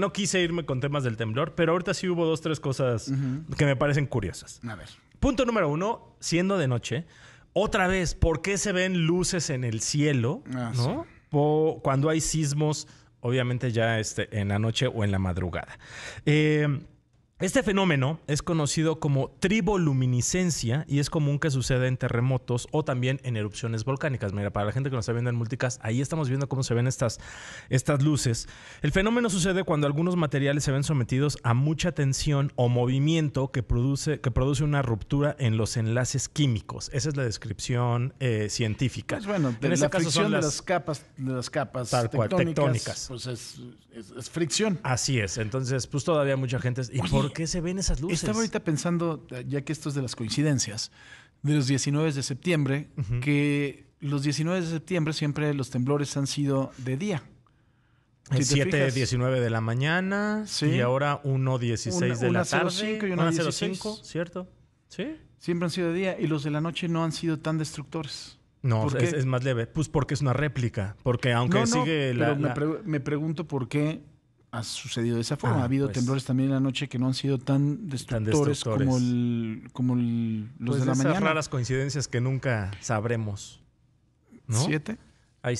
No quise irme con temas del temblor, pero ahorita sí hubo dos, tres cosas que me parecen curiosas. A ver. Punto número uno, siendo de noche, otra vez, ¿por qué se ven luces en el cielo? Ah, ¿no? cuando hay sismos, obviamente ya este, en la noche o en la madrugada. Eh, este fenómeno es conocido como triboluminiscencia y es común que suceda en terremotos o también en erupciones volcánicas. Mira, para la gente que nos está viendo en multicast, ahí estamos viendo cómo se ven estas, estas luces. El fenómeno sucede cuando algunos materiales se ven sometidos a mucha tensión o movimiento que produce, que produce una ruptura en los enlaces químicos. Esa es la descripción eh, científica. Pues bueno, en caso son las, capas, las capas tectónicas, Pues es, fricción. Así es. Entonces, pues todavía mucha gente... Es, qué se ven esas luces? Estaba ahorita pensando, ya que esto es de las coincidencias, de los 19 de septiembre, que los 19 de septiembre siempre los temblores han sido de día. Si 19 de la mañana sí. y ahora 1.16 de la tarde. 05 y ¿cierto? Sí. Siempre han sido de día y los de la noche no han sido tan destructores. No, es, es, más leve. Pues porque es una réplica. Porque aunque sigue la. Pero me pregunto por qué ha sucedido de esa forma. Ah, ha habido pues. temblores también en la noche que no han sido tan destructores, como, el, como el, los pues de la esas raras coincidencias que nunca sabremos. ¿Siete? Ahí,